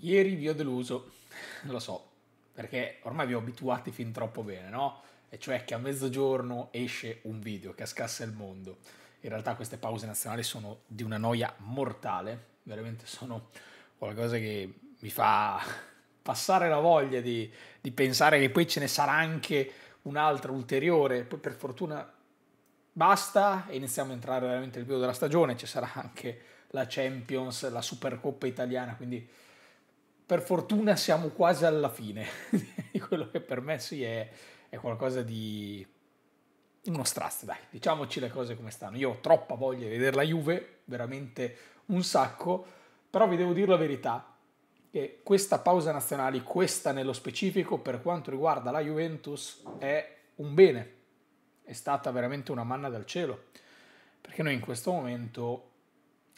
Ieri vi ho deluso, lo so, perché ormai vi ho abituati fin troppo bene, no? E cioè che a mezzogiorno esce un video che scassa il mondo. In realtà queste pause nazionali sono di una noia mortale, veramente sono qualcosa che mi fa passare la voglia di, di pensare che poi ce ne sarà anche un'altra ulteriore, poi per fortuna basta e iniziamo a entrare veramente nel periodo della stagione, ci sarà anche la Champions, la Supercoppa italiana, quindi per fortuna siamo quasi alla fine di quello che per me sì è, è qualcosa di uno strast, dai, diciamoci le cose come stanno. Io ho troppa voglia di vedere la Juve, veramente un sacco, però vi devo dire la verità, che questa pausa nazionale, questa nello specifico per quanto riguarda la Juventus, è un bene, è stata veramente una manna dal cielo, perché noi in questo momento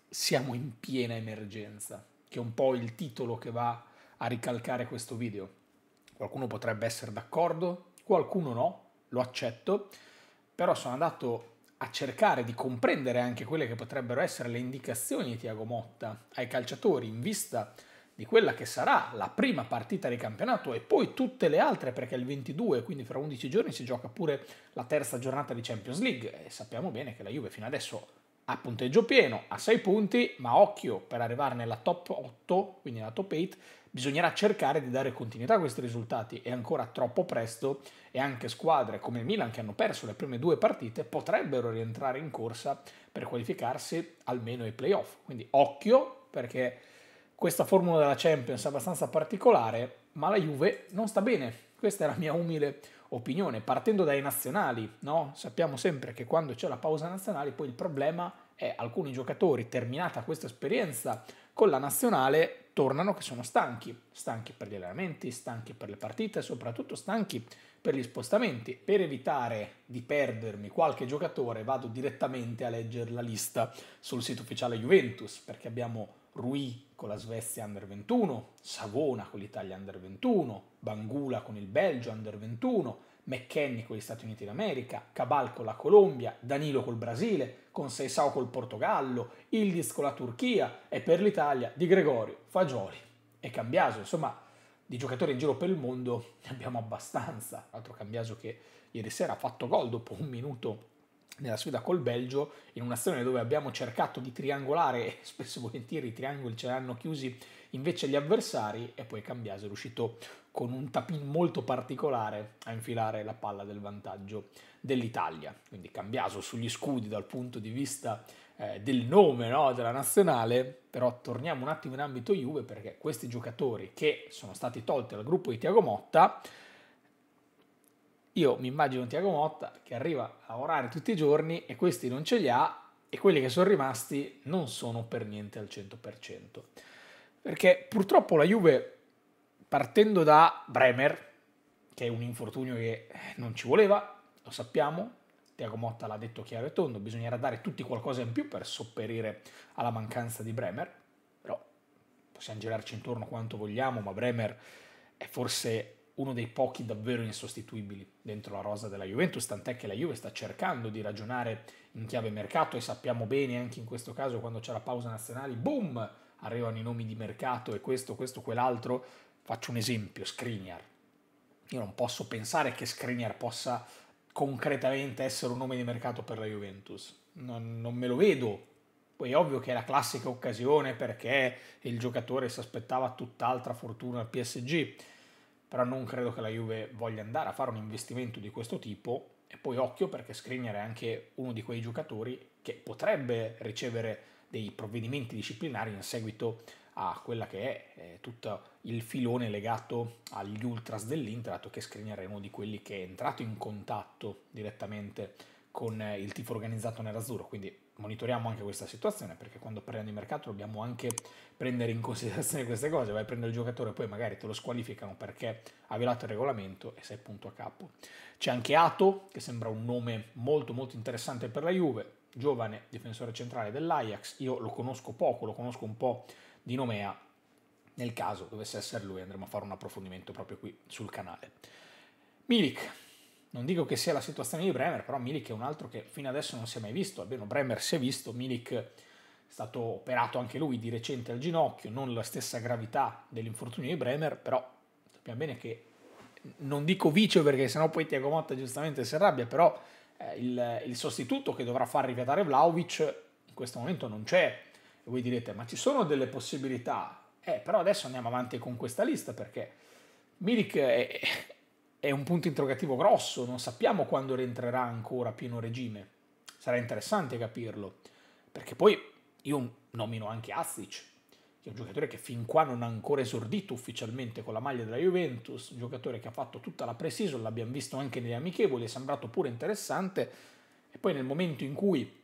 siamo in piena emergenza che è un po' il titolo che va a ricalcare questo video. Qualcuno potrebbe essere d'accordo, qualcuno no, lo accetto, però sono andato a cercare di comprendere anche quelle che potrebbero essere le indicazioni di Tiago Motta ai calciatori in vista di quella che sarà la prima partita di campionato e poi tutte le altre perché il 22, quindi fra 11 giorni, si gioca pure la terza giornata di Champions League e sappiamo bene che la Juve fino adesso a punteggio pieno, a 6 punti, ma occhio, per arrivare nella top 8, quindi nella top 8, bisognerà cercare di dare continuità a questi risultati, è ancora troppo presto e anche squadre come il Milan che hanno perso le prime due partite potrebbero rientrare in corsa per qualificarsi almeno ai playoff, quindi occhio perché questa formula della Champions è abbastanza particolare, ma la Juve non sta bene questa è la mia umile opinione, partendo dai nazionali, no? sappiamo sempre che quando c'è la pausa nazionale poi il problema è alcuni giocatori, terminata questa esperienza con la nazionale, tornano che sono stanchi, stanchi per gli allenamenti, stanchi per le partite, soprattutto stanchi per gli spostamenti. Per evitare di perdermi qualche giocatore vado direttamente a leggere la lista sul sito ufficiale Juventus, perché abbiamo Rui con la Svezia Under 21, Savona con l'Italia Under 21, Bangula con il Belgio Under 21, McKenny con gli Stati Uniti d'America, Cabal con la Colombia, Danilo col Brasile, con Seisao col Portogallo, Ildiz con la Turchia e per l'Italia di Gregorio, Fagioli e Cambiaso. Insomma, di giocatori in giro per il mondo ne abbiamo abbastanza. Altro Cambiaso che ieri sera ha fatto gol dopo un minuto nella sfida col Belgio, in un'azione dove abbiamo cercato di triangolare, spesso e volentieri i triangoli ce l'hanno chiusi invece gli avversari e poi Cambiaso è riuscito con un tapin molto particolare a infilare la palla del vantaggio dell'Italia. Quindi Cambiaso sugli scudi dal punto di vista eh, del nome no, della nazionale, però torniamo un attimo in ambito Juve perché questi giocatori che sono stati tolti dal gruppo di Tiago Motta io mi immagino Tiago Motta che arriva a lavorare tutti i giorni e questi non ce li ha e quelli che sono rimasti non sono per niente al 100%. Perché purtroppo la Juve, partendo da Bremer, che è un infortunio che non ci voleva, lo sappiamo, Tiago Motta l'ha detto chiaro e tondo, bisognerà dare tutti qualcosa in più per sopperire alla mancanza di Bremer, però possiamo girarci intorno quanto vogliamo, ma Bremer è forse uno dei pochi davvero insostituibili dentro la rosa della Juventus, tant'è che la Juve sta cercando di ragionare in chiave mercato e sappiamo bene anche in questo caso quando c'è la pausa nazionale, boom, arrivano i nomi di mercato e questo, questo, quell'altro. Faccio un esempio, Skriniar. Io non posso pensare che Skriniar possa concretamente essere un nome di mercato per la Juventus. Non, non me lo vedo. Poi è ovvio che è la classica occasione perché il giocatore si aspettava tutt'altra fortuna al PSG però non credo che la Juve voglia andare a fare un investimento di questo tipo e poi occhio perché Skriniar è anche uno di quei giocatori che potrebbe ricevere dei provvedimenti disciplinari in seguito a quella che è eh, tutto il filone legato agli ultras dell'Inter, dato che Skriniar è uno di quelli che è entrato in contatto direttamente con eh, il tifo organizzato nell'azzurro, quindi monitoriamo anche questa situazione perché quando parliamo di mercato dobbiamo anche prendere in considerazione queste cose, vai a prendere il giocatore e poi magari te lo squalificano perché ha violato il regolamento e sei punto a capo. C'è anche Ato che sembra un nome molto molto interessante per la Juve, giovane difensore centrale dell'Ajax, io lo conosco poco, lo conosco un po' di nomea, nel caso dovesse essere lui andremo a fare un approfondimento proprio qui sul canale. Milik, non dico che sia la situazione di Bremer, però Milik è un altro che fino adesso non si è mai visto, almeno Bremer si è visto, Milik è stato operato anche lui di recente al ginocchio, non la stessa gravità dell'infortunio di Bremer, però sappiamo bene che non dico vicio perché sennò poi Tiago Motta giustamente si arrabbia, però eh, il, il, sostituto che dovrà far rivedere Vlaovic in questo momento non c'è. E voi direte, ma ci sono delle possibilità? Eh, però adesso andiamo avanti con questa lista perché Milik è, è un punto interrogativo grosso, non sappiamo quando rientrerà ancora a pieno regime. Sarà interessante capirlo, perché poi io nomino anche Azic, che è un giocatore che fin qua non ha ancora esordito ufficialmente con la maglia della Juventus, un giocatore che ha fatto tutta la pre-season, l'abbiamo visto anche nelle amichevoli, è sembrato pure interessante, e poi nel momento in cui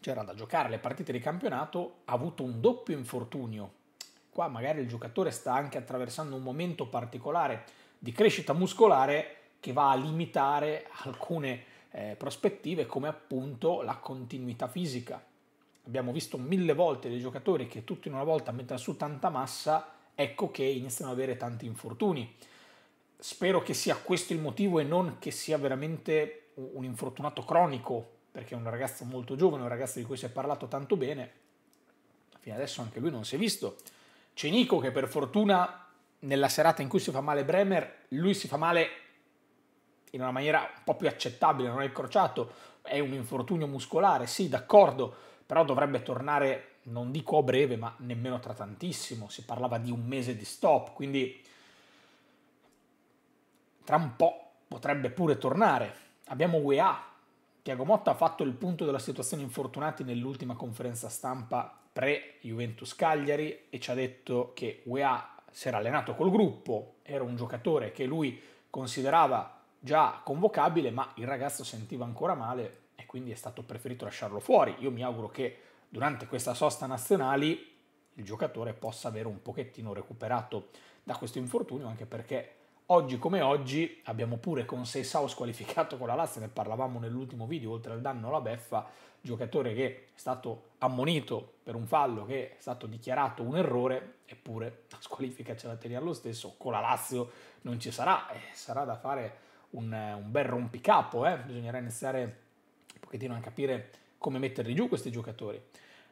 c'era da giocare le partite di campionato ha avuto un doppio infortunio. Qua magari il giocatore sta anche attraversando un momento particolare, di crescita muscolare che va a limitare alcune eh, prospettive come appunto la continuità fisica. Abbiamo visto mille volte dei giocatori che tutti in una volta mettono su tanta massa, ecco che iniziano ad avere tanti infortuni. Spero che sia questo il motivo e non che sia veramente un infortunato cronico, perché è un ragazzo molto giovane, un ragazzo di cui si è parlato tanto bene, fino adesso anche lui non si è visto. C'è Nico che per fortuna nella serata in cui si fa male Bremer, lui si fa male in una maniera un po' più accettabile, non è il crociato, è un infortunio muscolare, sì, d'accordo, però dovrebbe tornare, non dico a breve, ma nemmeno tra tantissimo, si parlava di un mese di stop, quindi tra un po' potrebbe pure tornare. Abbiamo UEA, Tiago Motta ha fatto il punto della situazione infortunati nell'ultima conferenza stampa pre-Juventus Cagliari e ci ha detto che UEA si era allenato col gruppo, era un giocatore che lui considerava già convocabile, ma il ragazzo sentiva ancora male e quindi è stato preferito lasciarlo fuori. Io mi auguro che durante questa sosta nazionali il giocatore possa avere un pochettino recuperato da questo infortunio, anche perché Oggi come oggi abbiamo pure con Seisao squalificato con la Lazio, ne parlavamo nell'ultimo video, oltre al danno alla beffa, giocatore che è stato ammonito per un fallo che è stato dichiarato un errore, eppure la squalifica ce la teniamo lo stesso, con la Lazio non ci sarà, eh, sarà da fare un, un bel rompicapo, eh. bisognerà iniziare un pochettino a capire come metterli giù questi giocatori.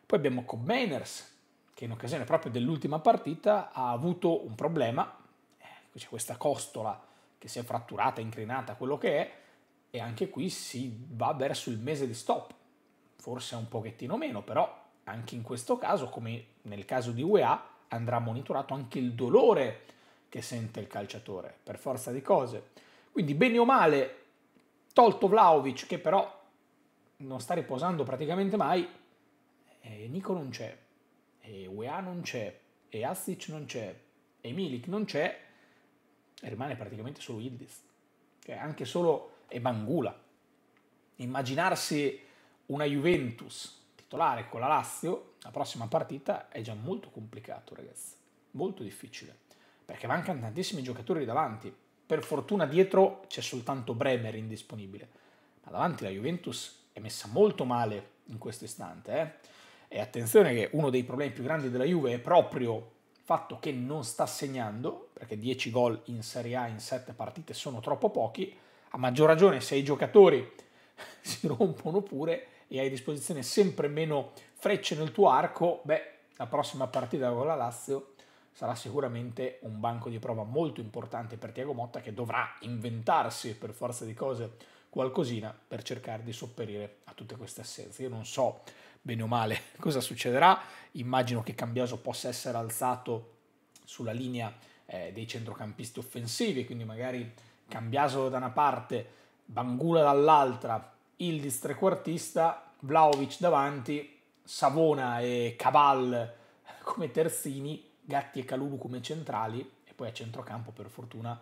Poi abbiamo Cobainers, che in occasione proprio dell'ultima partita ha avuto un problema Ecco, c'è questa costola che si è fratturata, incrinata, quello che è, e anche qui si va verso il mese di stop, forse un pochettino meno, però anche in questo caso, come nel caso di UEA, andrà monitorato anche il dolore che sente il calciatore, per forza di cose. Quindi bene o male, tolto Vlaovic, che però non sta riposando praticamente mai, e eh, Nico non c'è, e UEA non c'è, e Astic non c'è, e Milik non c'è, rimane praticamente solo Ildiz, che è anche solo Ebangula. Immaginarsi una Juventus titolare con la Lazio la prossima partita è già molto complicato, ragazzi, molto difficile, perché mancano tantissimi giocatori davanti. Per fortuna dietro c'è soltanto Bremer indisponibile, ma davanti la Juventus è messa molto male in questo istante. Eh? E attenzione che uno dei problemi più grandi della Juve è proprio il fatto che non sta segnando perché 10 gol in Serie A in 7 partite sono troppo pochi, a maggior ragione se i giocatori si rompono pure e hai a disposizione sempre meno frecce nel tuo arco, beh, la prossima partita con la Lazio sarà sicuramente un banco di prova molto importante per Tiago Motta che dovrà inventarsi per forza di cose qualcosina per cercare di sopperire a tutte queste assenze. Io non so bene o male cosa succederà, immagino che Cambiaso possa essere alzato sulla linea eh, dei centrocampisti offensivi, quindi magari Cambiaso da una parte, Bangula dall'altra, Ildis trequartista, Vlaovic davanti, Savona e Caval come terzini, Gatti e Calulu come centrali e poi a centrocampo per fortuna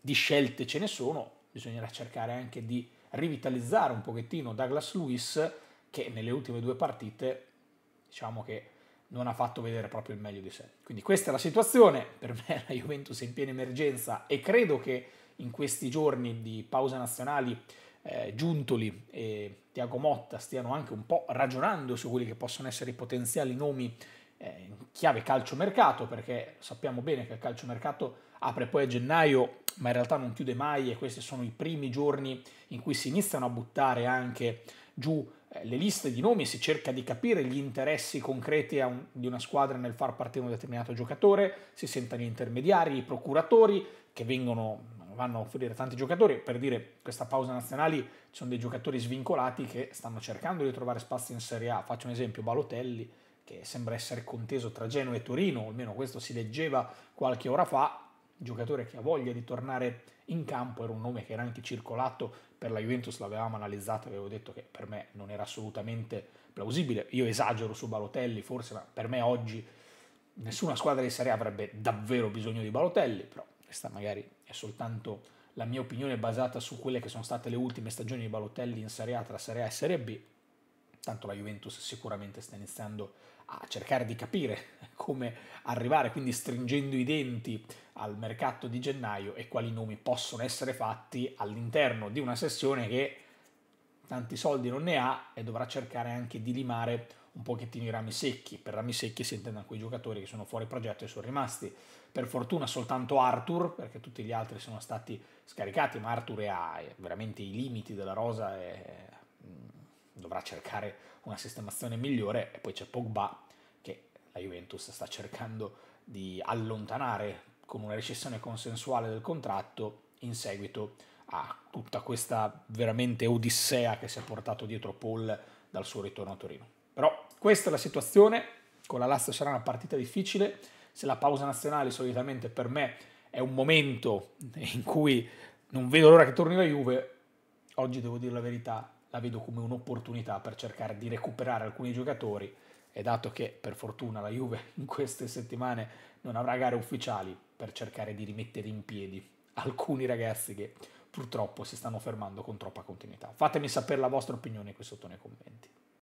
di scelte ce ne sono, bisognerà cercare anche di rivitalizzare un pochettino Douglas Lewis che nelle ultime due partite diciamo che non ha fatto vedere proprio il meglio di sé. Quindi questa è la situazione, per me la Juventus è in piena emergenza e credo che in questi giorni di pausa nazionali eh, Giuntoli e Tiago Motta stiano anche un po' ragionando su quelli che possono essere i potenziali nomi eh, in chiave calciomercato, perché sappiamo bene che il calciomercato apre poi a gennaio, ma in realtà non chiude mai e questi sono i primi giorni in cui si iniziano a buttare anche giù eh, le liste di nomi, si cerca di capire gli interessi concreti un, di una squadra nel far partire un determinato giocatore, si sentono gli intermediari, i procuratori che vengono, vanno a offrire tanti giocatori, per dire questa pausa nazionale ci sono dei giocatori svincolati che stanno cercando di trovare spazio in Serie A, faccio un esempio, Balotelli che sembra essere conteso tra Genoa e Torino, almeno questo si leggeva qualche ora fa, giocatore che ha voglia di tornare in campo, era un nome che era anche circolato per la Juventus l'avevamo analizzata, avevo detto che per me non era assolutamente plausibile. Io esagero su Balotelli forse, ma per me oggi nessuna squadra di Serie A avrebbe davvero bisogno di Balotelli, però questa magari è soltanto la mia opinione basata su quelle che sono state le ultime stagioni di Balotelli in Serie A tra Serie A e Serie B. Tanto la Juventus sicuramente sta iniziando a a cercare di capire come arrivare, quindi stringendo i denti al mercato di gennaio e quali nomi possono essere fatti all'interno di una sessione che tanti soldi non ne ha e dovrà cercare anche di limare un pochettino i rami secchi. Per rami secchi si intendono quei giocatori che sono fuori progetto e sono rimasti. Per fortuna soltanto Arthur, perché tutti gli altri sono stati scaricati, ma Arthur ha eh, veramente i limiti della rosa. È dovrà cercare una sistemazione migliore e poi c'è Pogba che la Juventus sta cercando di allontanare con una rescissione consensuale del contratto in seguito a tutta questa veramente odissea che si è portato dietro Paul dal suo ritorno a Torino. Però questa è la situazione, con la Lazio sarà una partita difficile, se la pausa nazionale solitamente per me è un momento in cui non vedo l'ora che torni la Juve, oggi devo dire la verità, la vedo come un'opportunità per cercare di recuperare alcuni giocatori e dato che per fortuna la Juve in queste settimane non avrà gare ufficiali per cercare di rimettere in piedi alcuni ragazzi che purtroppo si stanno fermando con troppa continuità. Fatemi sapere la vostra opinione qui sotto nei commenti.